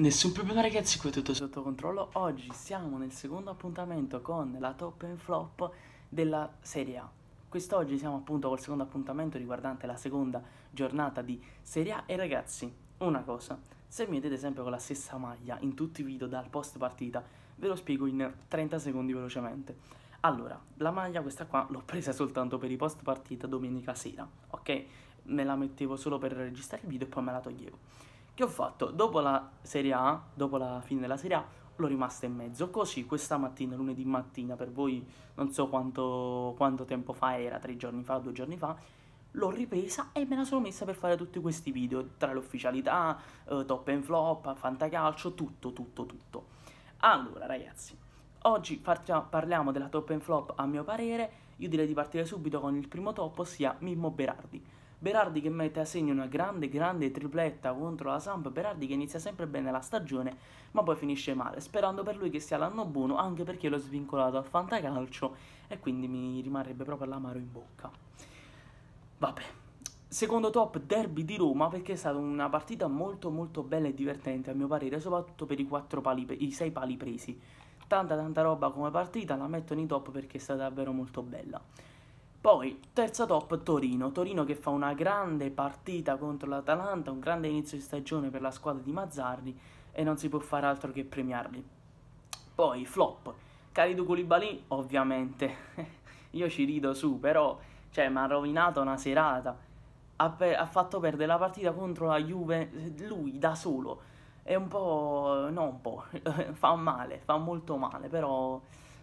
Nessun problema ragazzi, qui è tutto sotto controllo. Oggi siamo nel secondo appuntamento con la top and flop della Serie A. Quest'oggi siamo appunto col secondo appuntamento riguardante la seconda giornata di Serie A e ragazzi, una cosa, se mi vedete sempre con la stessa maglia in tutti i video dal post partita, ve lo spiego in 30 secondi velocemente. Allora, la maglia questa qua l'ho presa soltanto per i post partita domenica sera, ok? Me la mettevo solo per registrare il video e poi me la toglievo. Che ho fatto? Dopo la Serie A, dopo la fine della Serie A, l'ho rimasta in mezzo. Così questa mattina, lunedì mattina, per voi non so quanto, quanto tempo fa era, tre giorni fa, due giorni fa, l'ho ripresa e me la sono messa per fare tutti questi video, tra l'ufficialità, eh, top and flop, fantacalcio, tutto, tutto, tutto. Allora ragazzi, oggi parliamo della top and flop a mio parere, io direi di partire subito con il primo top, ossia Mimmo Berardi. Berardi che mette a segno una grande grande tripletta contro la Samp, Berardi che inizia sempre bene la stagione ma poi finisce male, sperando per lui che sia l'anno buono anche perché l'ho svincolato al fantacalcio e quindi mi rimarrebbe proprio l'amaro in bocca. Vabbè. Secondo top derby di Roma perché è stata una partita molto molto bella e divertente a mio parere, soprattutto per i, pali, i sei pali presi. Tanta tanta roba come partita, la metto nei top perché è stata davvero molto bella. Poi terza top Torino, Torino che fa una grande partita contro l'Atalanta, un grande inizio di stagione per la squadra di Mazzarri e non si può fare altro che premiarli. Poi flop, Caridu Koulibaly ovviamente, io ci rido su però cioè, mi ha rovinato una serata, ha, per, ha fatto perdere la partita contro la Juve lui da solo, è un po', no un po', fa male, fa molto male però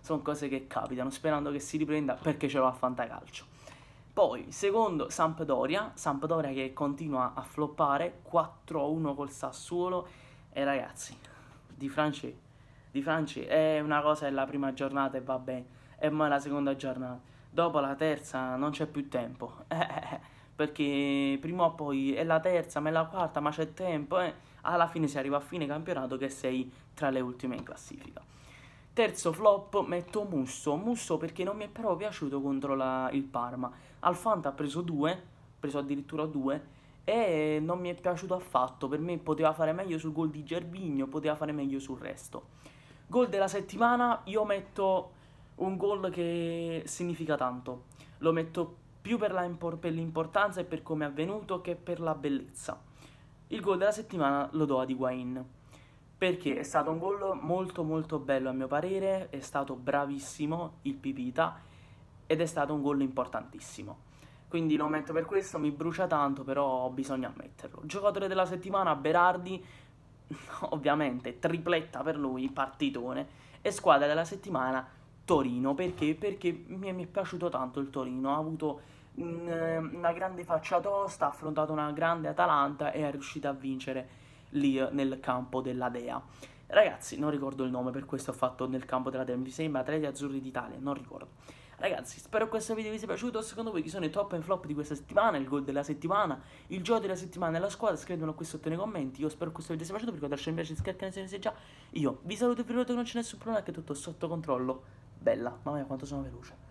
sono cose che capitano, sperando che si riprenda perché ce l'ha a Fantacalcio. Poi, secondo, Sampdoria, Sampdoria che continua a floppare, 4-1 col Sassuolo, e eh, ragazzi, di Franci, di Franci, è una cosa è la prima giornata e va bene, e poi la seconda giornata, dopo la terza non c'è più tempo, perché prima o poi è la terza, ma è la quarta, ma c'è tempo, e eh. alla fine si arriva a fine campionato che sei tra le ultime in classifica. Terzo flop metto Musso, Musso perché non mi è però piaciuto contro la, il Parma. Alfanta ha preso due, ha preso addirittura due, e non mi è piaciuto affatto, per me poteva fare meglio sul gol di Gervigno, poteva fare meglio sul resto. Gol della settimana, io metto un gol che significa tanto, lo metto più per, l'importanza e per come è avvenuto che per la bellezza. Il gol della settimana lo do ad Higuain perché è stato un gol molto molto bello a mio parere, è stato bravissimo il Pipita ed è stato un gol importantissimo. Quindi lo metto per questo, mi brucia tanto, però bisogna ammetterlo. Giocatore della settimana, Berardi, ovviamente tripletta per lui, partitone. E squadra della settimana, Torino. Perché? Perché mi è, mi è piaciuto tanto il Torino, ha avuto mh, una grande faccia tosta, ha affrontato una grande Atalanta e è riuscita a vincere lì eh, nel campo della Dea. Ragazzi, non ricordo il nome, per questo ho fatto nel campo della Dea, mi sembra Atleti Azzurri d'Italia, non ricordo. Ragazzi, spero questo video vi sia piaciuto, secondo voi chi sono i top and flop di questa settimana, il gol della settimana, il gioco della settimana e la squadra, scrivetelo qui sotto nei commenti, io spero che questo video vi sia piaciuto, perché lasciate un piace, iscrivetevi se ne siete già, io vi saluto e vi ricordo che non c'è nessun problema, che è tutto sotto controllo, bella, mamma mia quanto sono veloce.